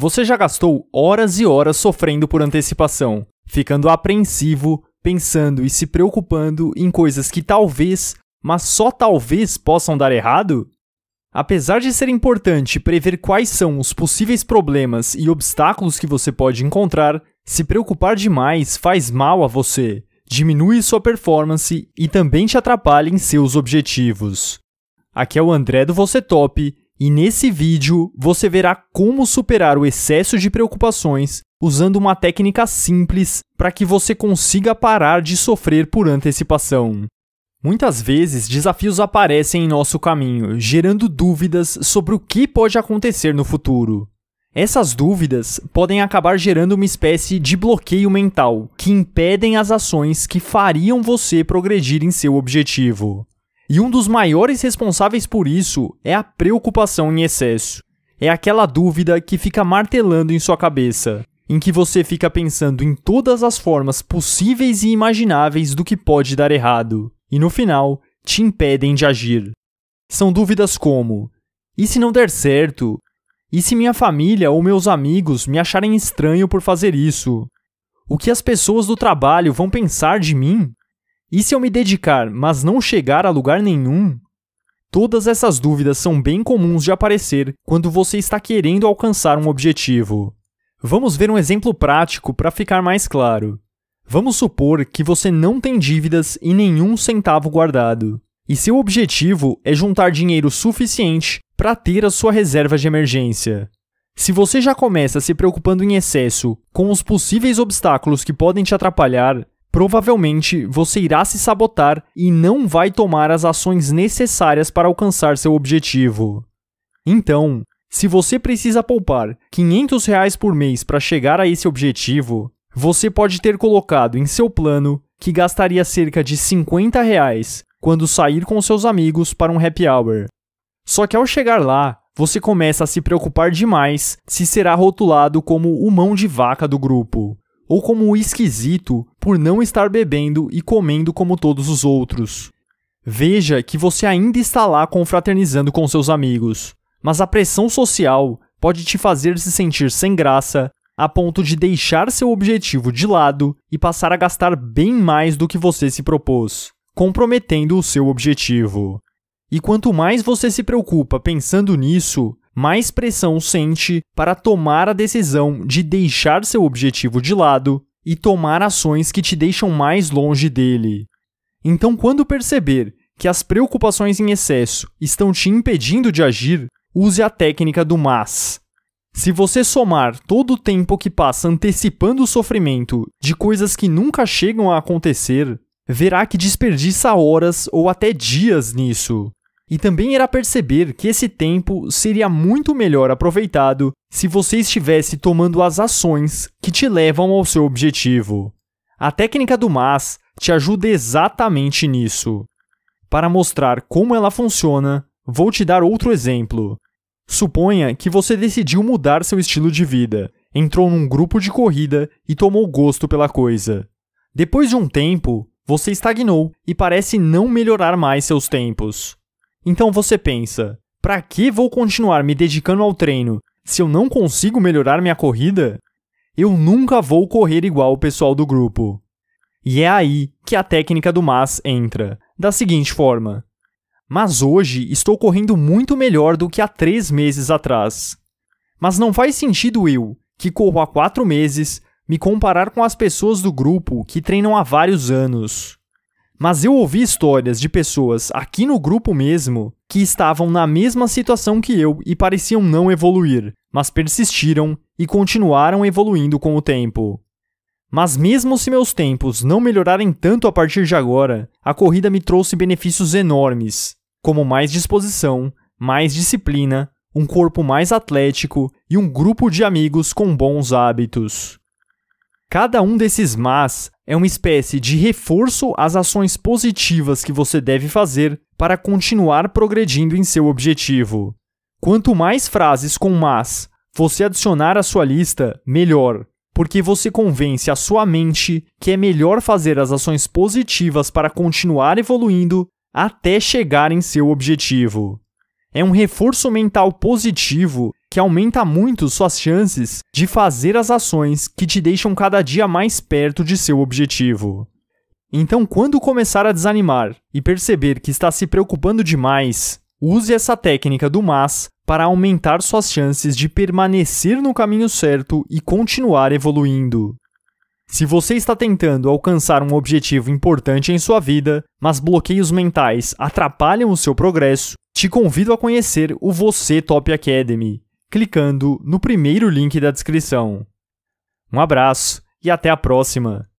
Você já gastou horas e horas sofrendo por antecipação, ficando apreensivo, pensando e se preocupando em coisas que talvez, mas só talvez possam dar errado? Apesar de ser importante prever quais são os possíveis problemas e obstáculos que você pode encontrar, se preocupar demais faz mal a você, diminui sua performance e também te atrapalha em seus objetivos. Aqui é o André do Você Top e nesse vídeo você verá como superar o excesso de preocupações usando uma técnica simples para que você consiga parar de sofrer por antecipação. Muitas vezes, desafios aparecem em nosso caminho, gerando dúvidas sobre o que pode acontecer no futuro. Essas dúvidas podem acabar gerando uma espécie de bloqueio mental, que impedem as ações que fariam você progredir em seu objetivo. E um dos maiores responsáveis por isso é a preocupação em excesso. É aquela dúvida que fica martelando em sua cabeça, em que você fica pensando em todas as formas possíveis e imagináveis do que pode dar errado, e no final, te impedem de agir. São dúvidas como: e se não der certo? E se minha família ou meus amigos me acharem estranho por fazer isso? O que as pessoas do trabalho vão pensar de mim? E se eu me dedicar, mas não chegar a lugar nenhum? Todas essas dúvidas são bem comuns de aparecer quando você está querendo alcançar um objetivo. Vamos ver um exemplo prático para ficar mais claro. Vamos supor que você não tem dívidas e nenhum centavo guardado, e seu objetivo é juntar dinheiro suficiente para ter a sua reserva de emergência. Se você já começa se preocupando em excesso com os possíveis obstáculos que podem te atrapalhar, provavelmente você irá se sabotar e não vai tomar as ações necessárias para alcançar seu objetivo. Então, se você precisa poupar R$ 500 reais por mês para chegar a esse objetivo, você pode ter colocado em seu plano que gastaria cerca de R$ 50 reais quando sair com seus amigos para um happy hour. Só que ao chegar lá, você começa a se preocupar demais se será rotulado como o mão de vaca do grupo, ou como o esquisito por não estar bebendo e comendo como todos os outros. Veja que você ainda está lá confraternizando com seus amigos, mas a pressão social pode te fazer se sentir sem graça a ponto de deixar seu objetivo de lado e passar a gastar bem mais do que você se propôs, comprometendo o seu objetivo. E quanto mais você se preocupa pensando nisso, mais pressão sente para tomar a decisão de deixar seu objetivo de lado e tomar ações que te deixam mais longe dele. Então, quando perceber que as preocupações em excesso estão te impedindo de agir, use a técnica do mas. Se você somar todo o tempo que passa antecipando o sofrimento de coisas que nunca chegam a acontecer, verá que desperdiça horas ou até dias nisso. E também irá perceber que esse tempo seria muito melhor aproveitado se você estivesse tomando as ações que te levam ao seu objetivo. A técnica do MAS te ajuda exatamente nisso. Para mostrar como ela funciona, vou te dar outro exemplo. Suponha que você decidiu mudar seu estilo de vida, entrou num grupo de corrida e tomou gosto pela coisa. Depois de um tempo, você estagnou e parece não melhorar mais seus tempos. Então você pensa: para que vou continuar me dedicando ao treino se eu não consigo melhorar minha corrida? Eu nunca vou correr igual o pessoal do grupo. E é aí que a técnica do mas entra, da seguinte forma: Mas hoje estou correndo muito melhor do que há três meses atrás. Mas não faz sentido eu, que corro há quatro meses, me comparar com as pessoas do grupo que treinam há vários anos. Mas eu ouvi histórias de pessoas aqui no grupo mesmo que estavam na mesma situação que eu e pareciam não evoluir, mas persistiram e continuaram evoluindo com o tempo. Mas mesmo se meus tempos não melhorarem tanto a partir de agora, a corrida me trouxe benefícios enormes, como mais disposição, mais disciplina, um corpo mais atlético e um grupo de amigos com bons hábitos. Cada um desses mas é uma espécie de reforço às ações positivas que você deve fazer para continuar progredindo em seu objetivo. Quanto mais frases com mas você adicionar à sua lista, melhor, porque você convence a sua mente que é melhor fazer as ações positivas para continuar evoluindo até chegar em seu objetivo. É um reforço mental positivo que aumenta muito suas chances de fazer as ações que te deixam cada dia mais perto de seu objetivo. Então, quando começar a desanimar e perceber que está se preocupando demais, use essa técnica do mas para aumentar suas chances de permanecer no caminho certo e continuar evoluindo. Se você está tentando alcançar um objetivo importante em sua vida, mas bloqueios mentais atrapalham o seu progresso, te convido a conhecer o Você Top Academy, clicando no primeiro link da descrição. Um abraço e até a próxima!